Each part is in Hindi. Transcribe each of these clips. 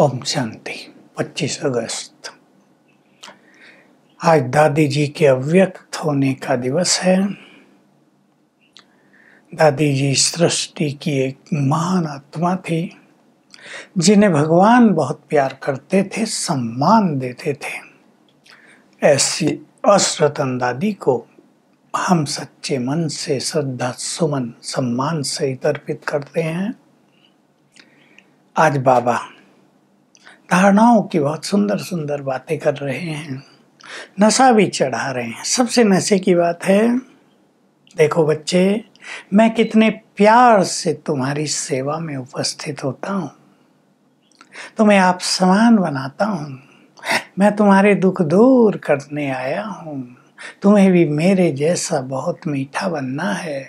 ओम शांति 25 अगस्त आज दादी जी के अव्यक्त होने का दिवस है दादी जी सृष्टि की एक महान आत्मा थी जिन्हें भगवान बहुत प्यार करते थे सम्मान देते थे ऐसी अश्रतन दादी को हम सच्चे मन से श्रद्धा सुमन सम्मान से तर्पित करते हैं आज बाबा धारणाओं की बहुत सुंदर सुंदर बातें कर रहे हैं नशा भी चढ़ा रहे हैं सबसे नशे की बात है देखो बच्चे मैं कितने प्यार से तुम्हारी सेवा में उपस्थित होता हूँ तुम्हें आप समान बनाता हूँ मैं तुम्हारे दुख दूर करने आया हूँ तुम्हें भी मेरे जैसा बहुत मीठा बनना है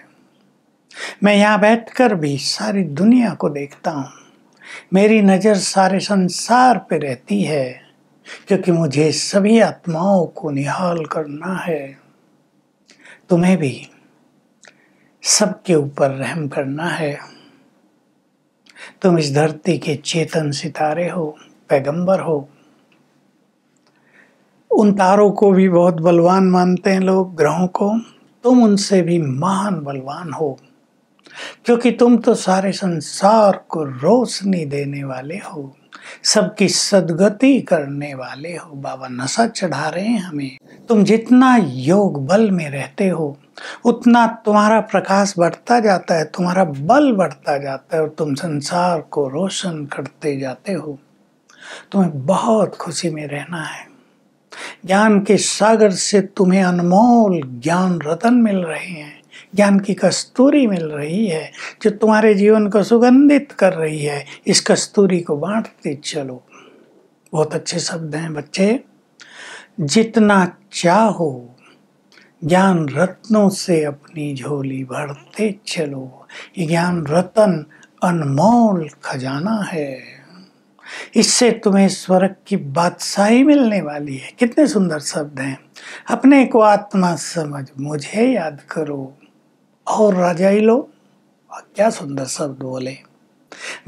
मैं यहाँ बैठकर भी सारी दुनिया को देखता हूँ मेरी नज़र सारे संसार पे रहती है क्योंकि मुझे सभी आत्माओं को निहाल करना है तुम्हें भी सबके ऊपर रहम करना है तुम इस धरती के चेतन सितारे हो पैगंबर हो उन तारों को भी बहुत बलवान मानते हैं लोग ग्रहों को तुम उनसे भी महान बलवान हो क्योंकि तुम तो सारे संसार को रोशनी देने वाले हो सबकी सदगति करने वाले हो बाबा नशा चढ़ा रहे हैं हमें तुम जितना योग बल में रहते हो उतना तुम्हारा प्रकाश बढ़ता जाता है तुम्हारा बल बढ़ता जाता है और तुम संसार को रोशन करते जाते हो तुम्हें बहुत खुशी में रहना है ज्ञान के सागर से तुम्हें अनमोल ज्ञान रतन मिल रहे हैं ज्ञान की कस्तूरी मिल रही है जो तुम्हारे जीवन को सुगंधित कर रही है इस कस्तूरी को बांटते चलो बहुत अच्छे शब्द हैं बच्चे जितना चाहो ज्ञान रत्नों से अपनी झोली भरते चलो ये ज्ञान रतन अनमोल खजाना है इससे तुम्हें स्वर्ग की बादशाही मिलने वाली है कितने सुंदर शब्द हैं अपने को आत्मा समझ मुझे याद करो और राजा ही लो और क्या सुंदर शब्द बोले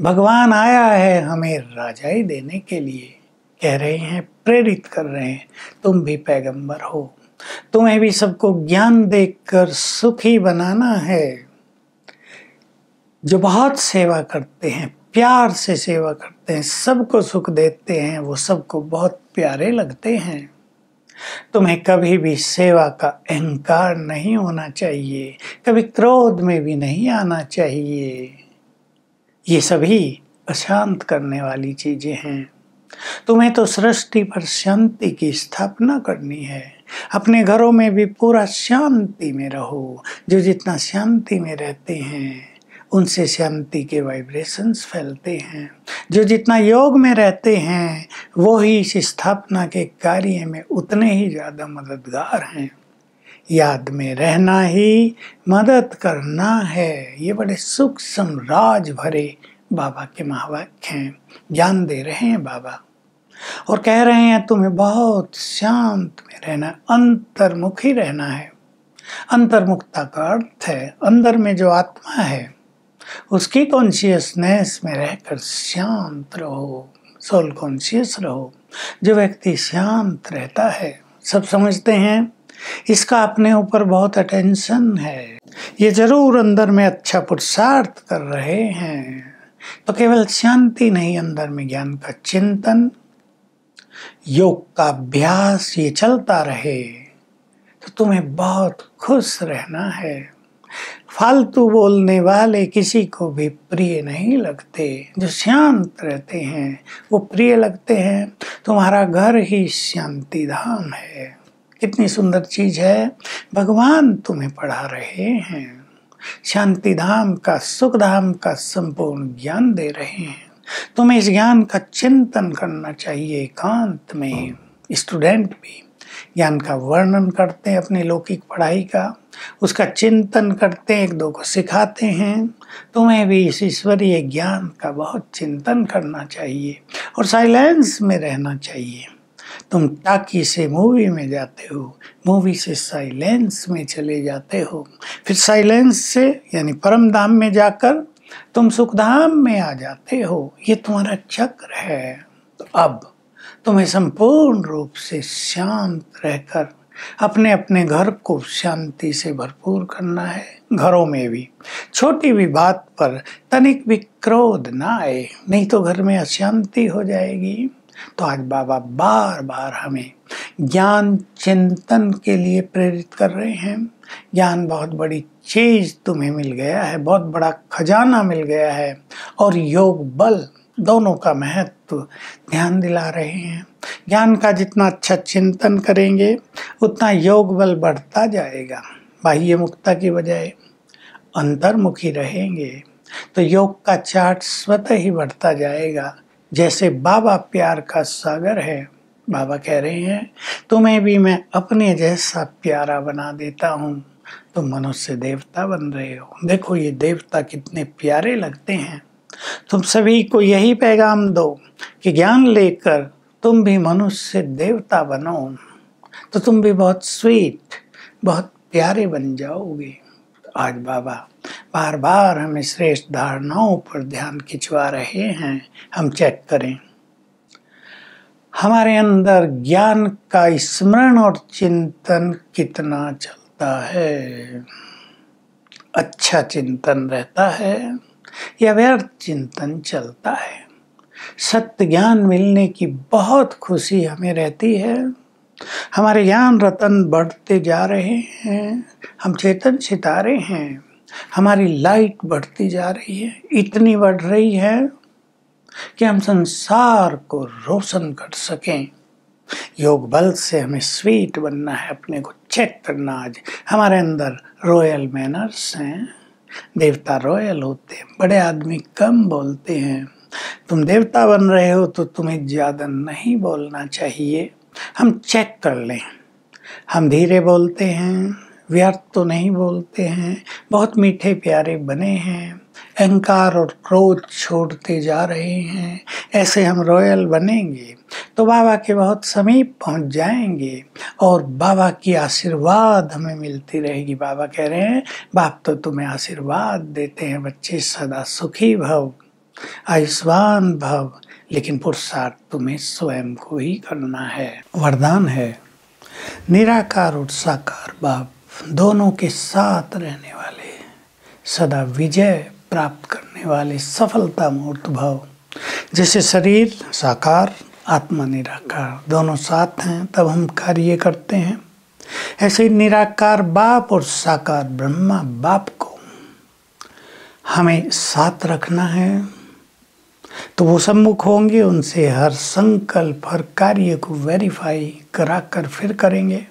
भगवान आया है हमें ही देने के लिए कह रहे हैं प्रेरित कर रहे हैं तुम भी पैगंबर हो तुम्हें भी सबको ज्ञान देकर सुखी बनाना है जो बहुत सेवा करते हैं प्यार से सेवा करते हैं सबको सुख देते हैं वो सबको बहुत प्यारे लगते हैं तुम्हें कभी भी सेवा का अहंकार नहीं होना चाहिए कभी क्रोध में भी नहीं आना चाहिए ये सभी अशांत करने वाली चीजें हैं तुम्हें तो सृष्टि पर शांति की स्थापना करनी है अपने घरों में भी पूरा शांति में रहो जो जितना शांति में रहते हैं उनसे शांति के वाइब्रेशंस फैलते हैं जो जितना योग में रहते हैं वो ही इस स्थापना के कार्य में उतने ही ज़्यादा मददगार हैं याद में रहना ही मदद करना है ये बड़े सुख सम्राज भरे बाबा के महावाक्य हैं ज्ञान दे रहे हैं बाबा और कह रहे हैं तुम्हें बहुत शांत में रहना अंतर्मुखी रहना है अंतर्मुखता का अर्थ है अंदर में जो आत्मा है उसकी कॉन्शियसनेस में रहकर शांत रहो सोल कॉन्शियस रहो जो व्यक्ति शांत रहता है सब समझते हैं इसका अपने ऊपर बहुत अटेंशन है ये जरूर अंदर में अच्छा पुरुषार्थ कर रहे हैं तो केवल शांति नहीं अंदर में ज्ञान का चिंतन योग का अभ्यास ये चलता रहे तो तुम्हें बहुत खुश रहना है फालतू बोलने वाले किसी को भी प्रिय नहीं लगते जो शांत रहते हैं वो प्रिय लगते हैं तुम्हारा घर ही शांति धाम है कितनी सुंदर चीज है भगवान तुम्हें पढ़ा रहे हैं शांति धाम का सुख धाम का संपूर्ण ज्ञान दे रहे हैं तुम्हें इस ज्ञान का चिंतन करना चाहिए एकांत में स्टूडेंट भी ज्ञान का वर्णन करते हैं अपनी लौकिक पढ़ाई का उसका चिंतन करते हैं एक दो को सिखाते हैं तुम्हें भी इस ईश्वरीय ज्ञान का बहुत चिंतन करना चाहिए और साइलेंस में रहना चाहिए तुम टाकी से मूवी में जाते हो मूवी से साइलेंस में चले जाते हो फिर साइलेंस से यानी परम धाम में जाकर तुम सुखधाम में आ जाते हो ये तुम्हारा चक्र है तो अब तुम्हें संपूर्ण रूप से शांत रहकर अपने अपने घर को शांति से भरपूर करना है घरों में भी छोटी भी बात पर तनिक भी क्रोध ना आए नहीं तो घर में अशांति हो जाएगी तो आज बाबा बार बार हमें ज्ञान चिंतन के लिए प्रेरित कर रहे हैं ज्ञान बहुत बड़ी चीज तुम्हें मिल गया है बहुत बड़ा खजाना मिल गया है और योग बल दोनों का महत्व ध्यान दिला रहे हैं ज्ञान का जितना अच्छा चिंतन करेंगे उतना योग बल बढ़ता जाएगा बाह्य मुक्ता की बजाय अंतर्मुखी रहेंगे तो योग का चार्ट स्वतः ही बढ़ता जाएगा जैसे बाबा प्यार का सागर है बाबा कह रहे हैं तुम्हें भी मैं अपने जैसा प्यारा बना देता हूँ तुम तो मनुष्य देवता बन रहे हो देखो ये देवता कितने प्यारे लगते हैं तुम सभी को यही पैगाम दो कि ज्ञान लेकर तुम भी मनुष्य देवता बनो तो तुम भी बहुत स्वीट बहुत प्यारे बन जाओगे तो आज बाबा बार बार हमें श्रेष्ठ धारणाओं पर ध्यान खिंचवा रहे हैं हम चेक करें हमारे अंदर ज्ञान का स्मरण और चिंतन कितना चलता है अच्छा चिंतन रहता है या व्यर्थ चिंतन चलता है सत्य ज्ञान मिलने की बहुत खुशी हमें रहती है हमारे ज्ञान रतन बढ़ते जा रहे हैं हम चेतन सितारे हैं हमारी लाइट बढ़ती जा रही है इतनी बढ़ रही है कि हम संसार को रोशन कर सकें योग बल से हमें स्वीट बनना है अपने को चेक करना आज हमारे अंदर रॉयल मैनर्स हैं देवता रॉयल होते हैं बड़े आदमी कम बोलते हैं तुम देवता बन रहे हो तो तुम्हें ज़्यादा नहीं बोलना चाहिए हम चेक कर लें हम धीरे बोलते हैं व्यर्थ तो नहीं बोलते हैं बहुत मीठे प्यारे बने हैं अहंकार और क्रोध छोड़ते जा रहे हैं ऐसे हम रॉयल बनेंगे तो बाबा के बहुत समीप पहुंच जाएंगे और बाबा की आशीर्वाद हमें मिलती रहेगी बाबा कह रहे हैं बाप तो तुम्हें आशीर्वाद देते हैं बच्चे सदा सुखी भव आयुष्मान भव लेकिन पुरुषार्थ तुम्हें स्वयं को ही करना है वरदान है निराकार और साकार बाप दोनों के साथ रहने वाले सदा विजय प्राप्त करने वाले सफलता मूर्त भाव जैसे शरीर साकार आत्मा निराकार दोनों साथ हैं तब हम कार्य करते हैं ऐसे ही निराकार बाप और साकार ब्रह्मा बाप को हमें साथ रखना है तो वो सम्मुख होंगे उनसे हर संकल्प हर कार्य को वेरीफाई करा कर फिर करेंगे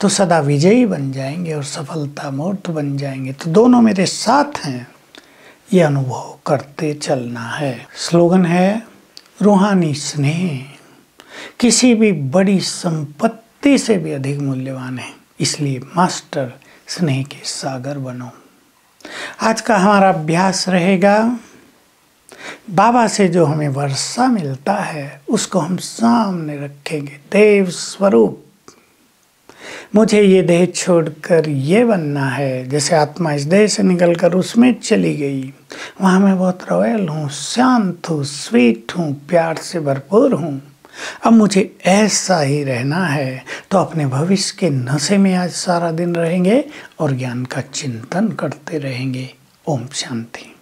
तो सदा विजयी बन जाएंगे और सफलता मूर्त बन जाएंगे तो दोनों मेरे साथ हैं ये अनुभव करते चलना है स्लोगन है रूहानी स्नेह किसी भी बड़ी संपत्ति से भी अधिक मूल्यवान है इसलिए मास्टर स्नेह के सागर बनो आज का हमारा अभ्यास रहेगा बाबा से जो हमें वर्षा मिलता है उसको हम सामने रखेंगे देव स्वरूप मुझे ये देह छोड़कर ये बनना है जैसे आत्मा इस देह से निकलकर उसमें चली गई वहाँ मैं बहुत रॉयल हूँ शांत हूँ स्वीट हूँ प्यार से भरपूर हूँ अब मुझे ऐसा ही रहना है तो अपने भविष्य के नशे में आज सारा दिन रहेंगे और ज्ञान का चिंतन करते रहेंगे ओम शांति